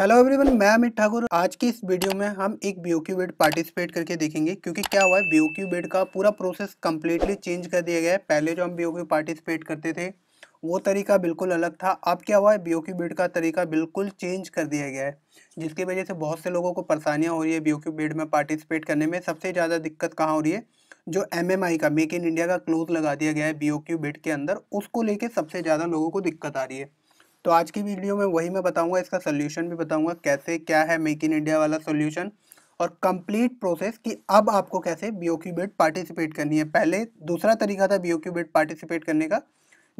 hello everyone मैं अमित ठाकुर आज की इस वीडियो में हम एक बी बेड पार्टिसिपेट करके देखेंगे क्योंकि क्या हुआ है बी बेड का पूरा प्रोसेस कम्प्लीटली चेंज कर दिया गया है पहले जो हम बी पार्टिसिपेट करते थे वो तरीका बिल्कुल अलग था अब क्या हुआ है बी बेड का तरीका बिल्कुल चेंज कर दिया गया है जिसकी वजह से बहुत से लोगों को परेशानियाँ हो रही है बी बेड में पार्टिसिपेट करने में सबसे ज़्यादा दिक्कत कहाँ हो रही है जो एम का मेक इन इंडिया का क्लोज लगा दिया गया है बी बेड के अंदर उसको लेके सबसे ज़्यादा लोगों को दिक्कत आ रही है तो आज की वीडियो में वही मैं बताऊंगा इसका सोल्यूशन भी बताऊंगा कैसे क्या है मेक इन इंडिया वाला सोल्यूशन और कंप्लीट प्रोसेस कि अब आपको कैसे बी ओ पार्टिसिपेट करनी है पहले दूसरा तरीका था बीओक्यूबेट क्यूबेट पार्टिसिपेट करने का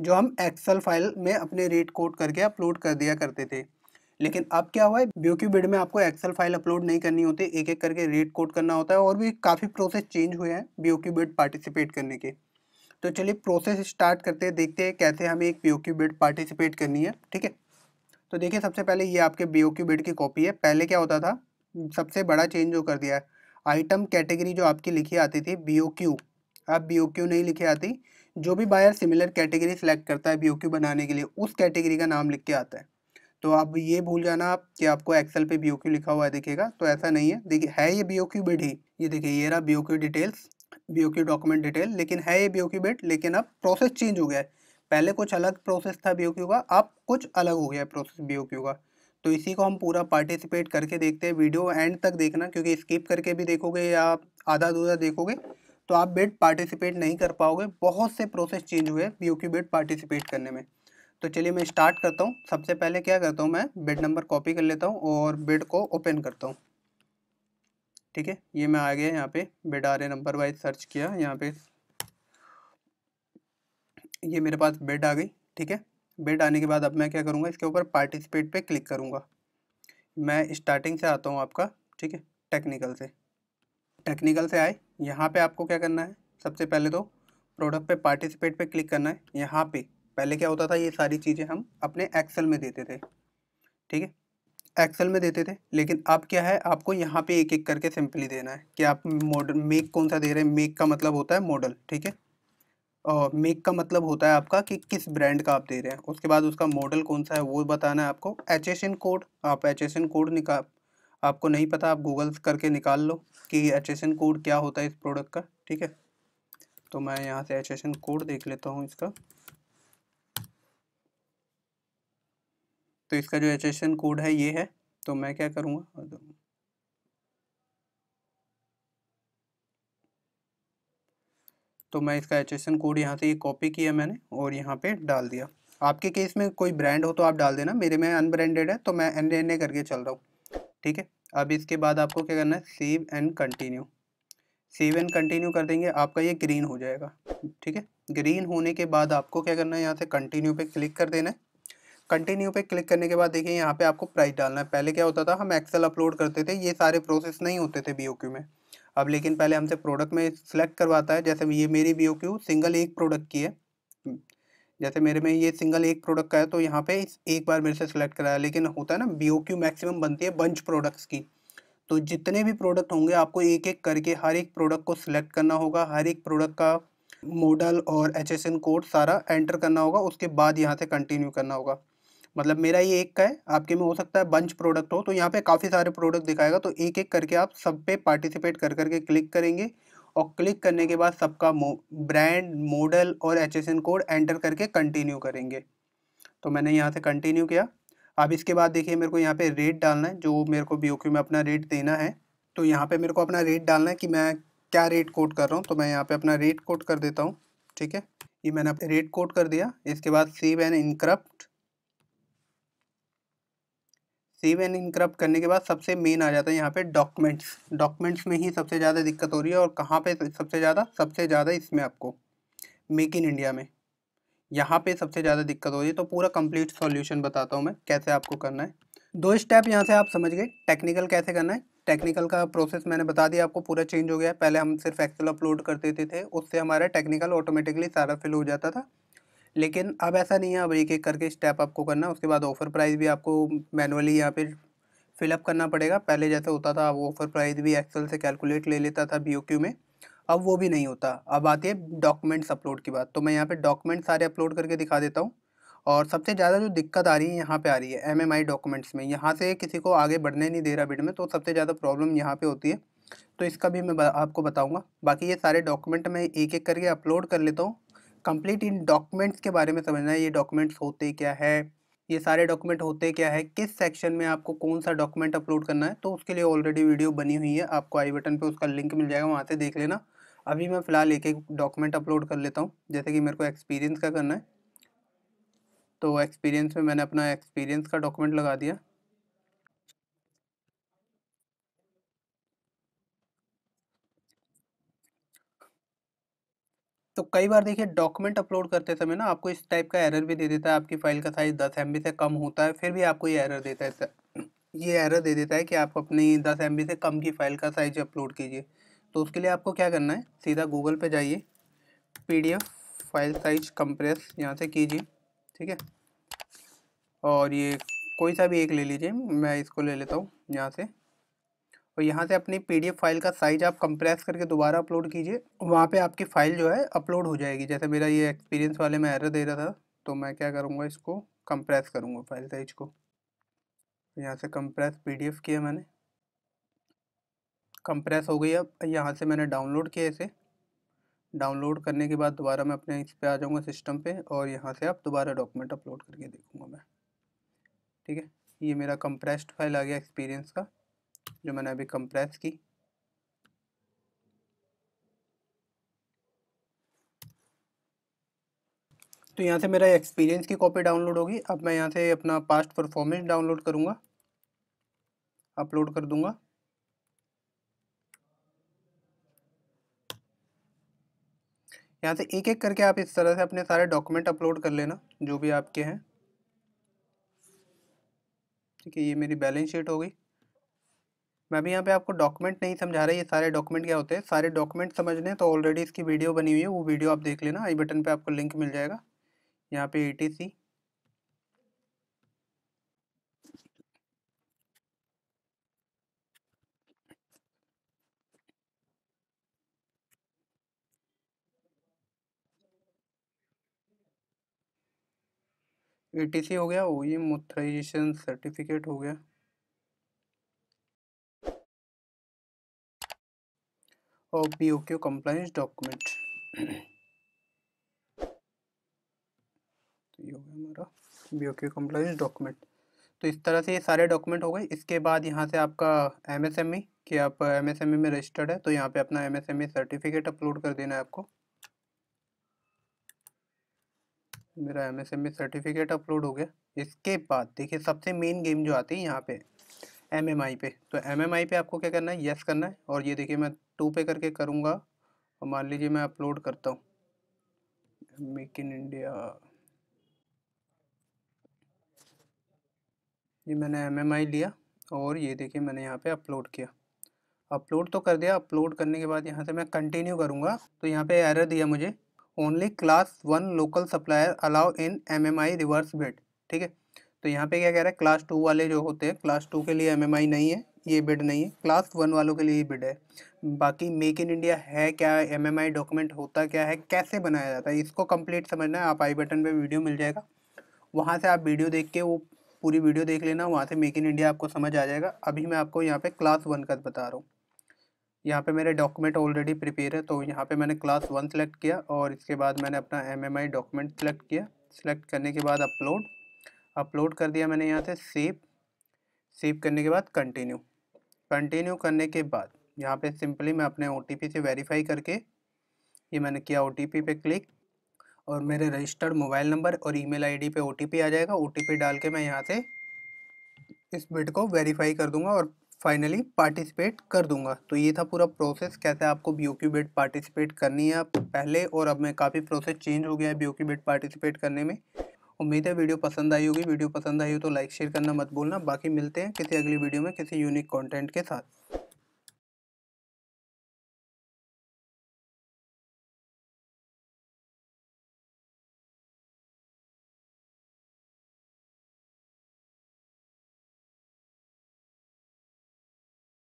जो हम एक्सल फाइल में अपने रेट कोट करके अपलोड कर दिया करते थे लेकिन अब क्या हुआ है ब्यूक्यू बिड में आपको एक्सेल फाइल अपलोड नहीं करनी होती एक एक करके रेट कोट करना होता है और भी काफ़ी प्रोसेस चेंज हुए हैं ब्यूक्यू बिड पार्टिसिपेट करने के तो चलिए प्रोसेस स्टार्ट करते हैं देखते हैं कैसे हमें एक पी बिड पार्टिसिपेट करनी है ठीक है तो देखिए सबसे पहले ये आपके बी बिड की कॉपी है पहले क्या होता था सबसे बड़ा चेंज जो कर दिया है आइटम कैटेगरी जो आपकी लिखी आती थी बी अब बी नहीं लिखी आती जो भी बायर सिमिलर कैटेगरी सेलेक्ट करता है बी बनाने के लिए उस कैटेगरी का नाम लिख के आता है तो आप ये भूल जाना आप कि आपको एक्सेल पे बी लिखा हुआ है दिखेगा तो ऐसा नहीं है देखिए है ये बी ओ क्यू बिड ही ये देखिए ये रहा B details B document detail लेकिन है ये बी बेट लेकिन अब प्रोसेस चेंज हो गया है पहले कुछ अलग प्रोसेस था बी का अब कुछ अलग हो गया है प्रोसेस बी का तो इसी को हम पूरा पार्टिसिपेट करके देखते हैं वीडियो एंड तक देखना क्योंकि स्किप करके भी देखोगे या आधा दूधा देखोगे तो आप बेट पार्टिसिपेट नहीं कर पाओगे बहुत से प्रोसेस चेंज हुए बी ओ बेट पार्टिसिपेट करने में तो चलिए मैं स्टार्ट करता हूँ सबसे पहले क्या करता हूँ मैं बेड नंबर कॉपी कर लेता हूँ और बेड को ओपन करता हूँ ठीक है ये मैं आ गया यहाँ पे बेड नंबर वाइज सर्च किया यहाँ पे ये मेरे पास बेड आ गई ठीक है बेड आने के बाद अब मैं क्या करूँगा इसके ऊपर पार्टिसिपेट पे क्लिक करूँगा मैं स्टार्टिंग से आता हूँ आपका ठीक है टेक्निकल से टेक्निकल से आए यहाँ पे आपको क्या करना है सबसे पहले तो प्रोडक्ट पे पार्टिसिपेट पे क्लिक करना है यहाँ पे पहले क्या होता था ये सारी चीज़ें हम अपने एक्सेल में देते थे ठीक है एक्सेल में देते थे लेकिन अब क्या है आपको यहाँ पे एक एक करके सिंपली देना है कि आप मॉडल मेक कौन सा दे रहे हैं मेक का मतलब होता है मॉडल ठीक है और मेक का मतलब होता है आपका कि किस ब्रांड का आप दे रहे हैं उसके बाद उसका मॉडल कौन सा है वो बताना है आपको एच एस एन कोड आप एच एस एन कोड निकाल आपको नहीं पता आप गूगल करके निकाल लो कि एच एस एन कोड क्या होता है इस प्रोडक्ट का ठीक है तो मैं यहाँ से एच एस एन कोड देख लेता हूँ इसका तो इसका जो एचेशन कोड है ये है तो मैं क्या करूँगा तो, तो मैं इसका एचेशन कोड यहाँ से ये कॉपी किया मैंने और यहाँ पे डाल दिया आपके केस में कोई ब्रांड हो तो आप डाल देना मेरे में अनब्रांडेड है तो मैं एन एन ए करके चल रहा हूँ ठीक है अब इसके बाद आपको क्या करना है save and continue save and continue कर देंगे आपका ये ग्रीन हो जाएगा ठीक है ग्रीन होने के बाद आपको क्या करना है यहाँ से कंटिन्यू पे क्लिक कर देना है कंटिन्यू पे क्लिक करने के बाद देखिए यहाँ पे आपको प्राइस डालना है पहले क्या होता था हम एक्सेल अपलोड करते थे ये सारे प्रोसेस नहीं होते थे बी में अब लेकिन पहले हमसे प्रोडक्ट में सिलेक्ट करवाता है जैसे ये मेरी बी सिंगल एक प्रोडक्ट की है जैसे मेरे में ये सिंगल एक प्रोडक्ट का है तो यहाँ पे एक बार मेरे से सिलेक्ट कराया लेकिन होता है ना बी मैक्सिमम बनती है बंच प्रोडक्ट्स की तो जितने भी प्रोडक्ट होंगे आपको एक एक करके हर एक प्रोडक्ट को सिलेक्ट करना होगा हर एक प्रोडक्ट का मॉडल और एच कोड सारा एंटर करना होगा उसके बाद यहाँ से कंटिन्यू करना होगा मतलब मेरा ये एक का है आपके में हो सकता है बंच प्रोडक्ट हो तो यहाँ पे काफ़ी सारे प्रोडक्ट दिखाएगा तो एक एक करके आप सब पे पार्टिसिपेट कर करके क्लिक करेंगे और क्लिक करने के बाद सबका मो, ब्रांड मॉडल और एच कोड एंटर करके कंटिन्यू करेंगे तो मैंने यहाँ से कंटिन्यू किया अब इसके बाद देखिए मेरे को यहाँ पर रेट डालना है जो मेरे को बी में अपना रेट देना है तो यहाँ पर मेरे को अपना रेट डालना है कि मैं क्या रेट कोट कर रहा हूँ तो मैं यहाँ पर अपना रेट कोट कर देता हूँ ठीक है ये मैंने रेट कोट कर दिया इसके बाद save and encrypt save and encrypt करने के बाद सबसे मेन आ जाता है यहाँ पे डॉक्यूमेंट्स डॉक्यूमेंट्स में ही सबसे ज़्यादा दिक्कत हो रही है और कहाँ पे सबसे ज़्यादा सबसे ज़्यादा इसमें आपको मेक इन इंडिया में यहाँ पे सबसे ज़्यादा दिक्कत हो रही है तो पूरा कंप्लीट सॉल्यूशन बताता हूँ मैं कैसे आपको करना है दो स्टेप यहाँ से आप समझ गए टेक्निकल कैसे करना है टेक्निकल का प्रोसेस मैंने बता दिया आपको पूरा चेंज हो गया पहले हम सिर्फ एक्सेल अपलोड कर देते थे उससे हमारा टेक्निकल ऑटोमेटिकली सारा फिल हो जाता था लेकिन अब ऐसा नहीं है अब एक एक करके स्टेप आपको करना उसके बाद ऑफ़र प्राइस भी आपको मैनुअली यहाँ पर फिलअप करना पड़ेगा पहले जैसे होता था अब ऑफ़र प्राइस भी एक्सेल से कैलकुलेट ले लेता था बी में अब वो भी नहीं होता अब आती है डॉक्यूमेंट्स अपलोड की बात तो मैं यहाँ पर डॉक्यूमेंट सारे अपलोड करके दिखा देता हूँ और सबसे ज़्यादा जो दिक्कत आ रही है यहाँ पे आ रही है एमएमआई डॉक्यूमेंट्स में यहाँ से किसी को आगे बढ़ने नहीं दे रहा बिड में तो सबसे ज़्यादा प्रॉब्लम यहाँ पे होती है तो इसका भी मैं आपको बताऊँगा बाकी ये सारे डॉक्यूमेंट मैं एक एक करके अपलोड कर लेता हूँ कंप्लीट इन डॉक्यूमेंट्स के बारे में समझना है ये डॉक्यूमेंट्स होते क्या है ये सारे डॉक्यूमेंट होते क्या है किस सेक्शन में आपको कौन सा डॉक्यूमेंट अपलोड करना है तो उसके लिए ऑलरेडी वीडियो बनी हुई है आपको आई बटन पे उसका लिंक मिल जाएगा वहाँ से देख लेना अभी मैं फ़िलहाल एक एक डॉक्यूमेंट अपलोड कर लेता हूँ जैसे कि मेरे को एक्सपीरियंस का करना है तो एक्सपीरियंस में मैंने अपना एक्सपीरियंस का डॉक्यूमेंट लगा दिया तो कई बार देखिए डॉक्यूमेंट अपलोड करते समय ना आपको इस टाइप का एरर भी दे देता है आपकी फ़ाइल का साइज़ दस एम से कम होता है फिर भी आपको ये एरर देता है ये एरर दे देता है कि आप अपनी दस एम से कम की फ़ाइल का साइज अपलोड कीजिए तो उसके लिए आपको क्या करना है सीधा गूगल पे जाइए एफ फाइल साइज कंप्रेस यहाँ से कीजिए ठीक है और ये कोई सा भी एक ले लीजिए मैं इसको ले लेता हूँ यहाँ से और यहाँ से अपनी पी फाइल का साइज आप कंप्रेस करके दोबारा अपलोड कीजिए वहाँ पे आपकी फ़ाइल जो है अपलोड हो जाएगी जैसे मेरा ये एक्सपीरियंस वाले में एरर दे रहा था तो मैं क्या करूँगा इसको कंप्रेस करूँगा फाइल साइज को तो यहाँ से कंप्रेस पीडीएफ किया मैंने कंप्रेस हो गई अब यहाँ से मैंने डाउनलोड किया इसे डाउनलोड करने के बाद दोबारा मैं अपने इस पर आ जाऊँगा सिस्टम पे और यहाँ से आप दोबारा डॉक्यूमेंट अपलोड करके देखूँगा मैं ठीक है ये मेरा कंप्रेस्ड फाइल आ गया एक्सपीरियंस का जो मैंने अभी कंप्रेस की तो यहाँ से मेरा एक्सपीरियंस की कॉपी डाउनलोड होगी अब मैं यहाँ से अपना पास्ट परफॉर्मेंस डाउनलोड करूँगा अपलोड कर दूँगा यहाँ से एक एक करके आप इस तरह से अपने सारे डॉक्यूमेंट अपलोड कर लेना जो भी आपके हैं ठीक है ये मेरी बैलेंस शीट हो गई मैं भी यहाँ पे आपको डॉक्यूमेंट नहीं समझा रहा ये सारे डॉक्यूमेंट क्या होते हैं सारे डॉक्यूमेंट समझने तो ऑलरेडी इसकी वीडियो बनी हुई है वो वीडियो आप देख लेना आई बटन पे आपको लिंक मिल जाएगा यहाँ पे एटीसी ए टी सी हो गया वो ये मोथराइजेशन सर्टिफिकेट हो गया of BOQ compliance document तो ये हो गया हमारा BOQ compliance document तो इस तरह से ये सारे डॉक्यूमेंट हो गए इसके बाद यहाँ से आपका एम एस एम ई कि आप एम एस एम ई में रजिस्टर्ड है तो यहाँ पे अपना M S M E certificate upload कर देना है आपको मेरा M S M E certificate upload हो गया इसके बाद देखिए सबसे मेन गेम जो आती है यहाँ पे एम एम आई पे तो एम एम आई पे आपको क्या करना है यस करना है और ये देखिए मैं टू पे करके करूँगा और मान लीजिए मैं अपलोड करता हूँ मेक इन इंडिया ये मैंने एम एम आई लिया और ये देखिए मैंने यहाँ पे अपलोड किया अपलोड तो कर दिया अपलोड करने के बाद यहाँ से मैं कंटिन्यू करूँगा तो यहाँ पे एरर दिया मुझे only class one local supplier allow in M M I reverse bid ठीक है तो यहाँ पे क्या कह रहा है क्लास टू वाले जो होते हैं क्लास टू के लिए एमएमआई नहीं है ये बिड नहीं है क्लास वन वालों के लिए ये बिड है बाकी मेक इन इंडिया है क्या एमएमआई डॉक्यूमेंट होता क्या है कैसे बनाया जाता है इसको कंप्लीट समझना है आप आई बटन पे वीडियो मिल जाएगा वहाँ से आप वीडियो देख के वो पूरी वीडियो देख लेना वहाँ से मेक इन इंडिया आपको समझ आ जाएगा अभी मैं आपको यहाँ पर क्लास वन का बता रहा हूँ यहाँ पे मेरे डॉक्यूमेंट ऑलरेडी प्रिपेयर है तो यहाँ पे मैंने क्लास वन सेलेक्ट किया और इसके बाद मैंने अपना एमएमआई डॉक्यूमेंट सेलेक्ट किया सेलेक्ट करने के बाद अपलोड अपलोड कर दिया मैंने यहाँ से सेव सेव करने के बाद कंटिन्यू कंटिन्यू करने के बाद यहाँ पे सिंपली मैं अपने ओ से वेरीफाई करके ये मैंने किया ओ पे क्लिक और मेरे रजिस्टर्ड मोबाइल नंबर और ईमेल आईडी पे ओ आ जाएगा ओ डाल के मैं यहाँ से इस बिट को वेरीफाई कर दूंगा और फाइनली पार्टिसिपेट कर दूंगा तो ये था पूरा प्रोसेस कैसे आपको बी क्यू बिट पार्टिसिपेट करनी है पहले और अब मैं काफ़ी प्रोसेस चेंज हो गया है बी क्यू बिट पार्टिसिपेट करने में उम्मीद है वीडियो पसंद आई होगी वीडियो पसंद आई हो तो लाइक शेयर करना मत भूलना बाकी मिलते हैं किसी अगली वीडियो में किसी यूनिक कॉन्टेंट के साथ